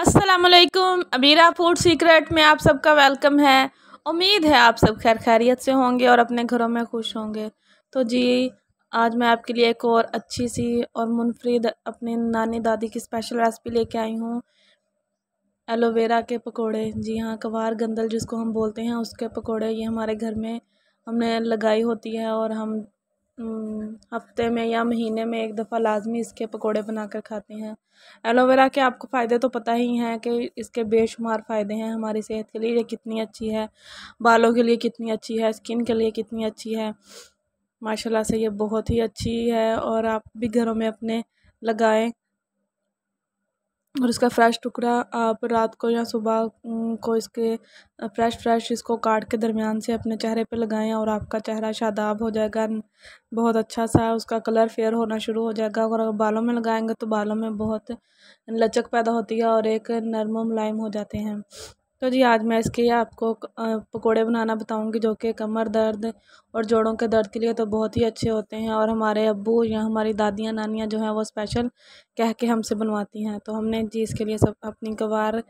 असलकुम Abira food secret में आप सबका वेलकम है उम्मीद है आप सब खैर खैरियत से होंगे और अपने घरों में खुश होंगे तो जी आज मैं आपके लिए एक और अच्छी सी और मुनफरद अपने नानी दादी की स्पेशल रेसिपी लेके आई हूँ एलोवेरा के पकोड़े जी हाँ कवार गंदल जिसको हम बोलते हैं उसके पकोड़े ये हमारे घर में हमने लगाई होती है और हम हम्म, हफ्ते में या महीने में एक दफ़ा लाज़मी इसके पकौड़े बनाकर खाते हैं एलोवेरा के आपको फ़ायदे तो पता ही हैं कि इसके बेशुमार फ़ायदे हैं हमारी सेहत के लिए ये कितनी अच्छी है बालों के लिए कितनी अच्छी है स्किन के लिए कितनी अच्छी है माशाल्लाह से ये बहुत ही अच्छी है और आप भी घरों में अपने लगाएं और इसका फ्रेश टुकड़ा आप रात को या सुबह को इसके फ्रेश फ्रेश इसको काट के दरमियान से अपने चेहरे पे लगाएं और आपका चेहरा शादाब हो जाएगा बहुत अच्छा सा उसका कलर फेयर होना शुरू हो जाएगा और अगर बालों में लगाएंगे तो बालों में बहुत लचक पैदा होती है और एक नरम मुलायम हो जाते हैं तो जी आज मैं इसके आपको पकोड़े बनाना बताऊंगी जो कि कमर दर्द और जोड़ों के दर्द के लिए तो बहुत ही अच्छे होते हैं और हमारे अबू या हमारी दादियाँ नानियाँ जो हैं वो स्पेशल कह के हमसे बनवाती हैं तो हमने जी इसके लिए सब अपनी गवार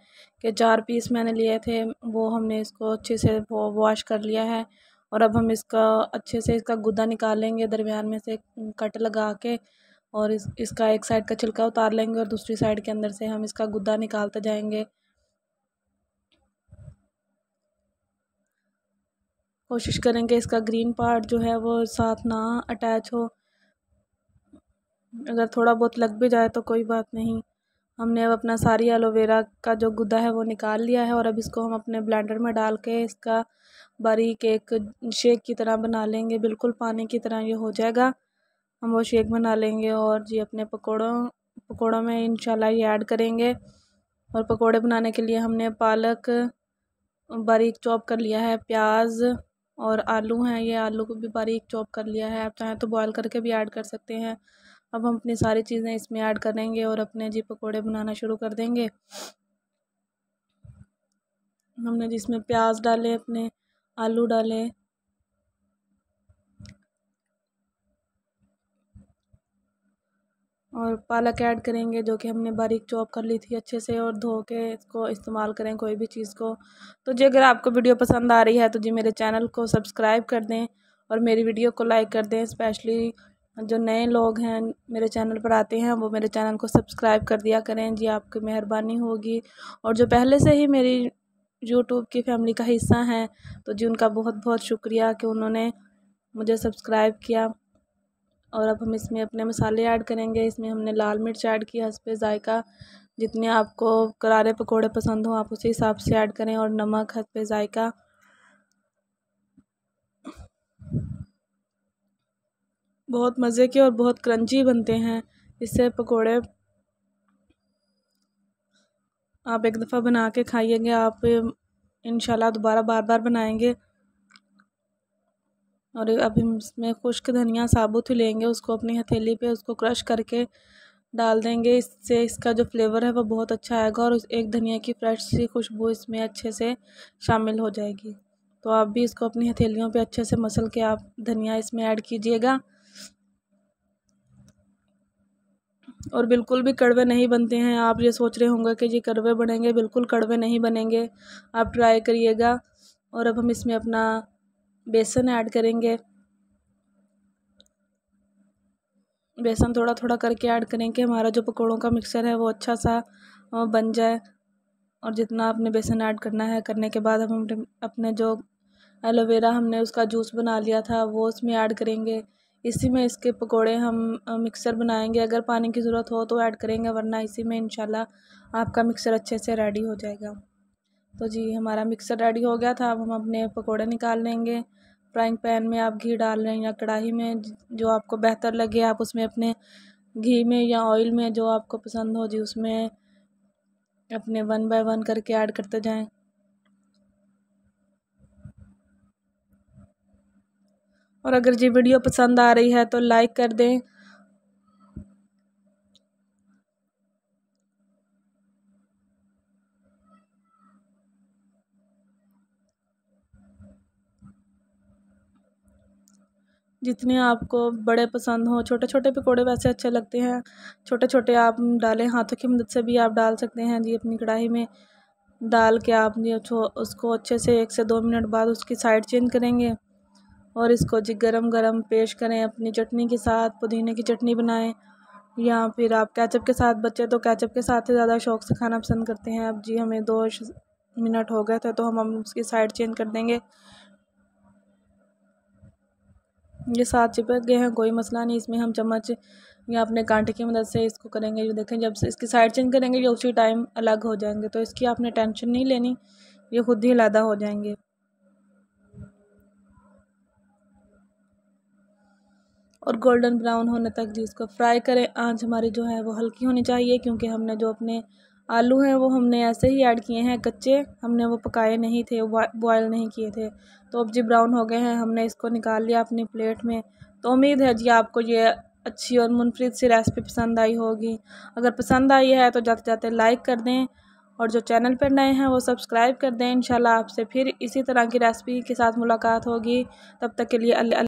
के चार पीस मैंने लिए थे वो हमने इसको अच्छे से वॉश कर लिया है और अब हम इसका अच्छे से इसका गुदा निकालेंगे दरमियान में से कट लगा के और इस इसका एक साइड का छिलका उतार लेंगे और दूसरी साइड के अंदर से हम इसका गुद्दा निकालते जाएंगे कोशिश करेंगे इसका ग्रीन पार्ट जो है वो साथ ना अटैच हो अगर थोड़ा बहुत लग भी जाए तो कोई बात नहीं हमने अब अपना सारी एलोवेरा का जो गुदा है वो निकाल लिया है और अब इसको हम अपने ब्लेंडर में डाल के इसका बारीक एक शेक की तरह बना लेंगे बिल्कुल पानी की तरह ये हो जाएगा हम वो शेक बना लेंगे और जी अपने पकौड़ों पकौड़ों में इन ये ऐड करेंगे और पकौड़े बनाने के लिए हमने पालक बारीक चॉप कर लिया है प्याज और आलू हैं ये आलू को भी बारीक चॉप कर लिया है आप चाहें तो बॉयल करके भी ऐड कर सकते हैं अब हम अपनी सारी चीज़ें इसमें ऐड करेंगे और अपने जी पकोड़े बनाना शुरू कर देंगे हमने जिसमें प्याज डाले अपने आलू डाले और पालक ऐड करेंगे जो कि हमने बारीक चॉप कर ली थी अच्छे से और धो के इसको इस्तेमाल करें कोई भी चीज़ को तो जी अगर आपको वीडियो पसंद आ रही है तो जी मेरे चैनल को सब्सक्राइब कर दें और मेरी वीडियो को लाइक कर दें स्पेशली जो नए लोग हैं मेरे चैनल पर आते हैं वो मेरे चैनल को सब्सक्राइब कर दिया करें जी आपकी मेहरबानी होगी और जो पहले से ही मेरी यूट्यूब की फैमिली का हिस्सा हैं तो जी उनका बहुत बहुत शुक्रिया कि उन्होंने मुझे सब्सक्राइब किया और अब हम इसमें अपने मसाले ऐड करेंगे इसमें हमने लाल मिर्च ऐड की हसब ज़ायका जितने आपको करारे पकौड़े पसंद हों आप उसी हिसाब से ऐड करें और नमक हंसपे ज़ायका बहुत मज़े के और बहुत क्रंची बनते हैं इससे पकोड़े आप एक दफ़ा बना के खाइएंगे आप इन दोबारा बार बार बनाएंगे और अब हम इसमें खुश्क धनिया साबुत ही लेंगे उसको अपनी हथेली पे उसको क्रश करके डाल देंगे इससे इसका जो फ्लेवर है वो बहुत अच्छा आएगा और एक धनिया की फ्रेश सी खुशबू इसमें अच्छे से शामिल हो जाएगी तो आप भी इसको अपनी हथेलियों पे अच्छे से मसल के आप धनिया इसमें ऐड कीजिएगा और बिल्कुल भी कड़वे नहीं बनते हैं आप ये सोच रहे होंगे कि जी कड़वे बनेंगे बिल्कुल कड़वे नहीं बनेंगे आप ट्राई करिएगा और अब हम इसमें अपना बेसन ऐड करेंगे बेसन थोड़ा थोड़ा करके ऐड करें कि हमारा जो पकौड़ों का मिक्सर है वो अच्छा सा बन जाए और जितना आपने बेसन ऐड करना है करने के बाद हम अपने जो एलोवेरा हमने उसका जूस बना लिया था वो उसमें ऐड करेंगे इसी में इसके पकोड़े हम मिक्सर बनाएंगे अगर पानी की ज़रूरत हो तो ऐड करेंगे वरना इसी में इंशाल्लाह आपका मिक्सर अच्छे से रेडी हो जाएगा तो जी हमारा मिक्सर रेडी हो गया था अब हम अपने पकोड़े निकाल लेंगे फ्राइंग पैन में आप घी डाल रहे हैं या कढ़ाई में जो आपको बेहतर लगे आप उसमें अपने घी में या ऑयल में जो आपको पसंद हो जी उसमें अपने वन बाय वन करके ऐड करते जाएं और अगर जी वीडियो पसंद आ रही है तो लाइक कर दें जितने आपको बड़े पसंद हों छोटे छोटे पकौड़े वैसे अच्छे लगते हैं छोटे छोटे आप डालें हाथों की मदद से भी आप डाल सकते हैं जी अपनी कढ़ाई में डाल के आप जी उसको अच्छे से एक से दो मिनट बाद उसकी साइड चेंज करेंगे और इसको जी गरम गरम पेश करें अपनी चटनी के साथ पुदीने की चटनी बनाएं या फिर आप कैचअप के साथ बच्चे तो कैचअप के साथ ही ज़्यादा शौक से खाना पसंद करते हैं अब जी हमें दो मिनट हो गए थे तो हम हम उसकी साइड चेंज कर देंगे ये साथ चिपक गए हैं कोई मसला नहीं इसमें हम चम्मच या अपने कांटे की मदद से इसको करेंगे ये देखें जब से इसकी साइड चेंज करेंगे ये उसी टाइम अलग हो जाएंगे तो इसकी आपने टेंशन नहीं लेनी ये खुद ही अलहदा हो जाएंगे और गोल्डन ब्राउन होने तक जी इसको फ्राई करें आंच हमारी जो है वो हल्की होनी चाहिए क्योंकि हमने जो अपने आलू हैं वो हमने ऐसे ही ऐड किए हैं कच्चे हमने वो पकाए नहीं थे बॉयल नहीं किए थे तो अब जी ब्राउन हो गए हैं हमने इसको निकाल लिया अपनी प्लेट में तो उम्मीद है जी आपको ये अच्छी और मुनफरद सी रेसिपी पसंद आई होगी अगर पसंद आई है तो जाते जाते लाइक कर दें और जो चैनल पर नए हैं वो सब्सक्राइब कर दें इन आपसे फिर इसी तरह की रेसिपी के साथ मुलाकात होगी तब तक के लिए अल्लाह